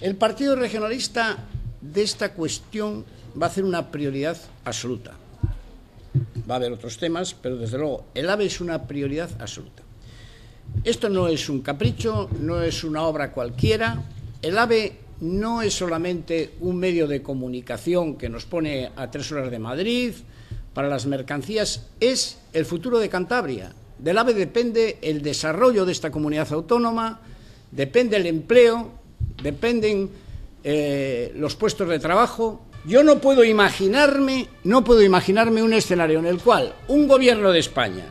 El Partido Regionalista de esta cuestión va a ser una prioridad absoluta. Va a haber otros temas, pero desde luego el AVE es una prioridad absoluta. Esto no es un capricho, no es una obra cualquiera. El AVE no es solamente un medio de comunicación que nos pone a tres horas de Madrid para las mercancías, es el futuro de Cantabria. Del AVE depende el desarrollo de esta comunidad autónoma, depende el empleo, dependen eh, los puestos de trabajo. Yo no puedo imaginarme, no puedo imaginarme un escenario en el cual un gobierno de España,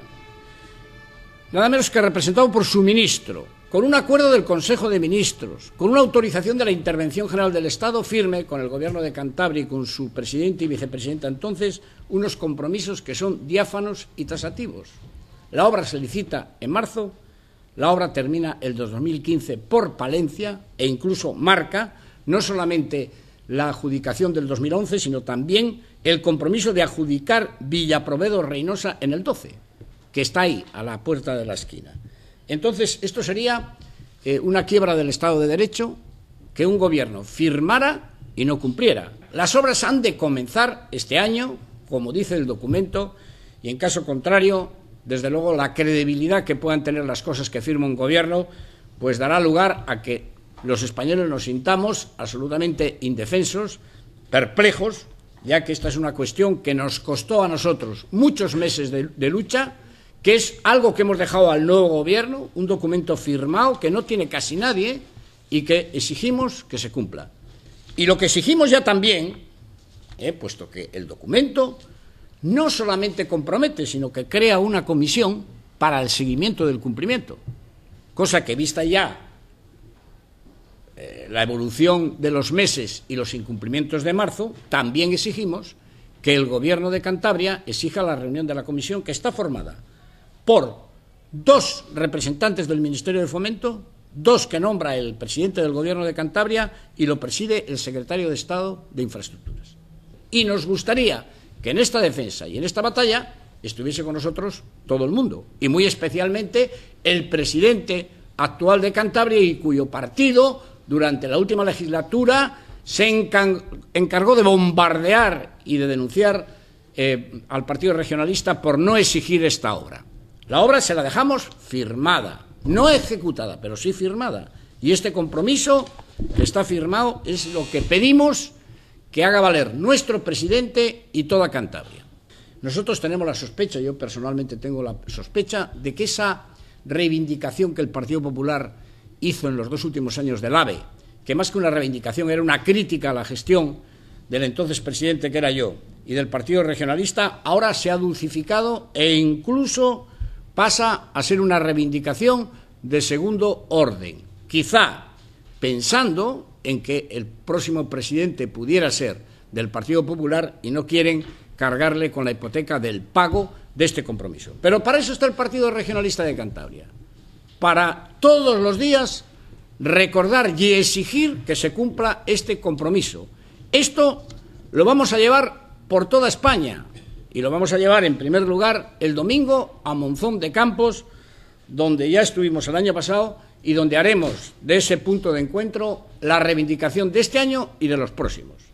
nada menos que representado por su ministro, con un acuerdo del Consejo de Ministros, con una autorización de la Intervención General del Estado firme con el Gobierno de Cantabria y con su presidente y vicepresidenta entonces, unos compromisos que son diáfanos y tasativos. La obra se licita en marzo la obra termina el 2015 por Palencia e incluso marca no solamente la adjudicación del 2011, sino también el compromiso de adjudicar Villaprovedo Reynosa en el 12, que está ahí, a la puerta de la esquina. Entonces, esto sería eh, una quiebra del Estado de Derecho que un gobierno firmara y no cumpliera. Las obras han de comenzar este año, como dice el documento, y en caso contrario desde luego la credibilidad que puedan tener las cosas que firma un gobierno, pues dará lugar a que los españoles nos sintamos absolutamente indefensos, perplejos, ya que esta es una cuestión que nos costó a nosotros muchos meses de, lucha, que es algo que hemos dejado al nuevo gobierno, un documento firmado que no tiene casi nadie y que exigimos que se cumpla. Y lo que exigimos ya también, eh, puesto que el documento no solamente compromete, sino que crea una comisión para el seguimiento del cumplimiento, cosa que vista ya eh, la evolución de los meses y los incumplimientos de marzo, también exigimos que el Gobierno de Cantabria exija la reunión de la comisión que está formada por dos representantes del Ministerio de Fomento, dos que nombra el presidente del Gobierno de Cantabria y lo preside el secretario de Estado de Infraestructuras. Y nos gustaría que en esta defensa y en esta batalla estuviese con nosotros todo el mundo, y muy especialmente el presidente actual de Cantabria y cuyo partido durante la última legislatura se encargó de bombardear y de denunciar eh, al Partido Regionalista por no exigir esta obra. La obra se la dejamos firmada, no ejecutada, pero sí firmada. Y este compromiso que está firmado es lo que pedimos que haga valer nuestro presidente y toda Cantabria. Nosotros tenemos la sospecha, yo personalmente tengo la sospecha, de que esa reivindicación que el Partido Popular hizo en los dos últimos años del AVE, que más que una reivindicación era una crítica a la gestión del entonces presidente que era yo y del Partido Regionalista, ahora se ha dulcificado e incluso pasa a ser una reivindicación de segundo orden. Quizá pensando en que el próximo presidente pudiera ser del Partido Popular y no quieren cargarle con la hipoteca del pago de este compromiso. Pero para eso está el Partido Regionalista de Cantabria, para todos los días recordar y exigir que se cumpla este compromiso. Esto lo vamos a llevar por toda España y lo vamos a llevar en primer lugar el domingo a Monzón de Campos, donde ya estuvimos el año pasado y donde haremos de ese punto de encuentro la reivindicación de este año y de los próximos.